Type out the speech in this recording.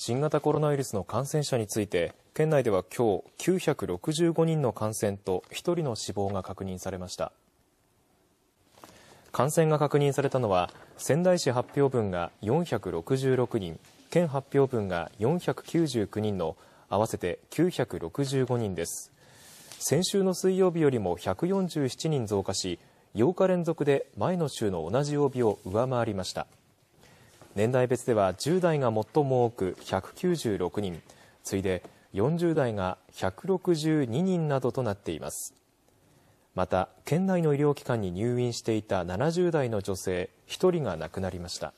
新型コロナウイルスの感染者について県内ではょう965人の感染と1人の死亡が確認されました感染が確認されたのは仙台市発表分が466人県発表分が499人の合わせて965人です先週の水曜日よりも147人増加し8日連続で前の週の同じ曜日を上回りました年代別では10代が最も多く196人、次いで40代が162人などとなっています。また、県内の医療機関に入院していた70代の女性1人が亡くなりました。